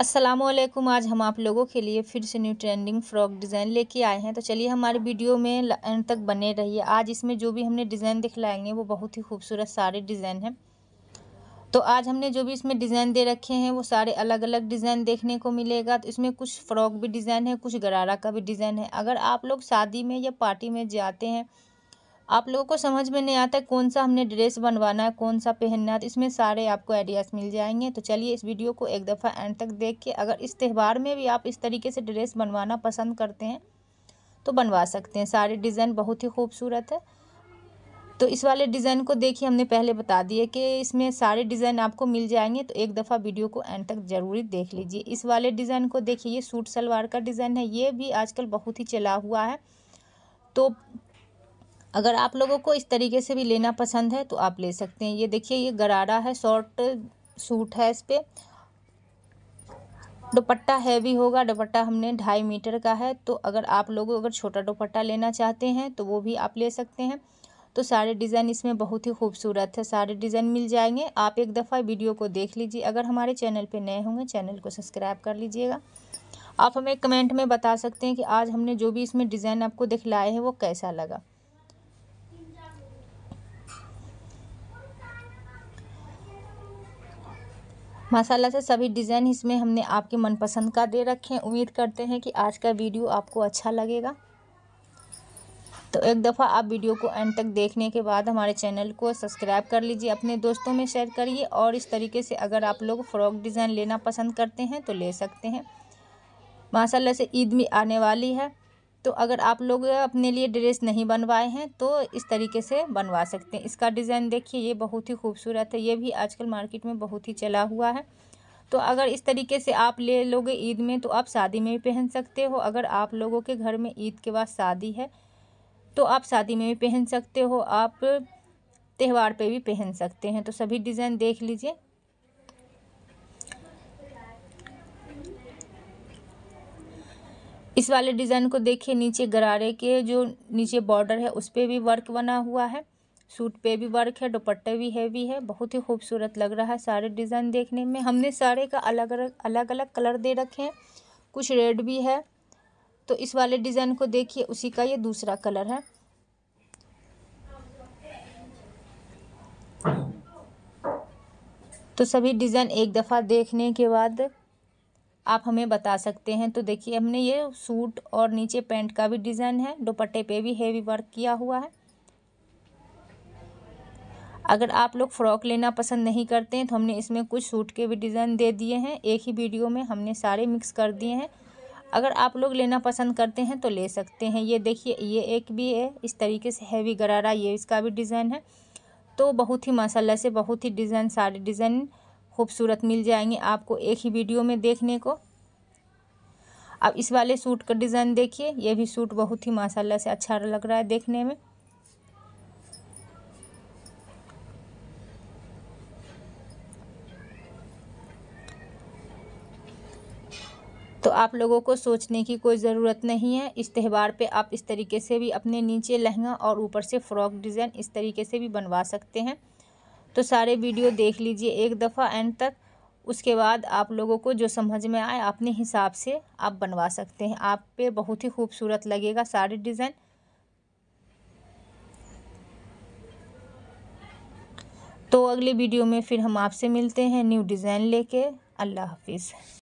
असलम आज हम आप लोगों के लिए फिर से न्यू ट्रेंडिंग फ्रॉक डिज़ाइन लेके आए हैं तो चलिए हमारे वीडियो में एंड तक बने रहिए आज इसमें जो भी हमने डिज़ाइन दिखलाएंगे वो बहुत ही खूबसूरत सारे डिज़ाइन हैं तो आज हमने जो भी इसमें डिज़ाइन दे रखे हैं वो सारे अलग अलग डिज़ाइन देखने को मिलेगा तो इसमें कुछ फ़्रॉक भी डिज़ाइन है कुछ गरारा का भी डिज़ाइन है अगर आप लोग शादी में या पार्टी में जाते हैं आप लोगों को समझ में नहीं आता कौन सा हमने ड्रेस बनवाना है कौन सा पहनना है तो इसमें सारे आपको आइडियाज़ मिल जाएंगे तो चलिए इस वीडियो को एक दफ़ा एंड तक देख के अगर इस त्यौहार में भी आप इस तरीके से ड्रेस बनवाना पसंद करते हैं तो बनवा सकते हैं सारे डिज़ाइन बहुत ही खूबसूरत है तो इस वाले डिज़ाइन को देखिए हमने पहले बता दिए कि इसमें सारे डिज़ाइन आपको मिल जाएंगे तो एक दफ़ा वीडियो को एंड तक ज़रूरी देख लीजिए इस वाले डिज़ाइन को देखिए ये सूट सलवार का डिज़ाइन है ये भी आजकल बहुत ही चला हुआ है तो अगर आप लोगों को इस तरीके से भी लेना पसंद है तो आप ले सकते हैं ये देखिए ये गरारा है शॉर्ट सूट है इस पर दुपट्टा हैवी होगा दुपट्टा हमने ढाई मीटर का है तो अगर आप लोग अगर छोटा दुपट्टा लेना चाहते हैं तो वो भी आप ले सकते हैं तो सारे डिज़ाइन इसमें बहुत ही खूबसूरत है सारे डिज़ाइन मिल जाएंगे आप एक दफ़ा वीडियो को देख लीजिए अगर हमारे चैनल पे नए होंगे चैनल को सब्सक्राइब कर लीजिएगा आप हमें कमेंट में बता सकते हैं कि आज हमने जो भी इसमें डिज़ाइन आपको दिखलाए हैं वो कैसा लगा माशाला से सभी डिज़ाइन इसमें हमने आपके मनपसंद का दे रखे हैं उम्मीद करते हैं कि आज का वीडियो आपको अच्छा लगेगा तो एक दफ़ा आप वीडियो को एंड तक देखने के बाद हमारे चैनल को सब्सक्राइब कर लीजिए अपने दोस्तों में शेयर करिए और इस तरीके से अगर आप लोग फ्रॉक डिज़ाइन लेना पसंद करते हैं तो ले सकते हैं माशाला से ईद भी आने वाली है तो अगर आप लोग अपने लिए ड्रेस नहीं बनवाए हैं तो इस तरीके से बनवा सकते हैं इसका डिज़ाइन देखिए ये बहुत ही खूबसूरत है ये भी आजकल मार्केट में बहुत ही चला हुआ है तो अगर इस तरीके से आप ले लोगे ईद में तो आप शादी में भी पहन सकते हो अगर आप लोगों के घर में ईद के बाद शादी है तो आप शादी में भी पहन सकते हो आप त्यौहार पे भी पहन सकते हैं तो सभी डिज़ाइन देख लीजिए इस वाले डिज़ाइन को देखिए नीचे गरारे के जो नीचे बॉर्डर है उस पर भी वर्क बना हुआ है सूट पे भी वर्क है दुपट्टे भी हैवी है बहुत ही खूबसूरत लग रहा है सारे डिज़ाइन देखने में हमने सारे का अलग अलग अलग अलग कलर दे रखे हैं कुछ रेड भी है तो इस वाले डिज़ाइन को देखिए उसी का ये दूसरा कलर है तो सभी डिज़ाइन एक दफ़ा देखने के बाद आप हमें बता सकते हैं तो देखिए हमने ये सूट और नीचे पैंट का भी डिज़ाइन है दुपट्टे पे भी हेवी वर्क किया हुआ है अगर आप लोग फ्रॉक लेना पसंद नहीं करते हैं तो हमने इसमें कुछ सूट के भी डिज़ाइन दे दिए हैं एक ही वीडियो में हमने सारे मिक्स कर दिए हैं अगर आप लोग लेना पसंद करते हैं तो ले सकते हैं ये देखिए ये एक भी है इस तरीके से हैवी गरारा ये इसका भी डिज़ाइन है तो बहुत ही माशाल्लाह से बहुत ही डिज़ाइन सारे डिज़ाइन खूबसूरत मिल जाएंगे आपको एक ही वीडियो में देखने को अब इस वाले सूट का डिज़ाइन देखिए यह भी सूट बहुत ही माशाल्लाह से अच्छा लग रहा है देखने में तो आप लोगों को सोचने की कोई ज़रूरत नहीं है इस त्यौहार पे आप इस तरीके से भी अपने नीचे लहंगा और ऊपर से फ्रॉक डिज़ाइन इस तरीके से भी बनवा सकते हैं तो सारे वीडियो देख लीजिए एक दफ़ा एंड तक उसके बाद आप लोगों को जो समझ में आए अपने हिसाब से आप बनवा सकते हैं आप पे बहुत ही खूबसूरत लगेगा सारे डिज़ाइन तो अगले वीडियो में फिर हम आपसे मिलते हैं न्यू डिज़ाइन लेके अल्लाह हाफिज़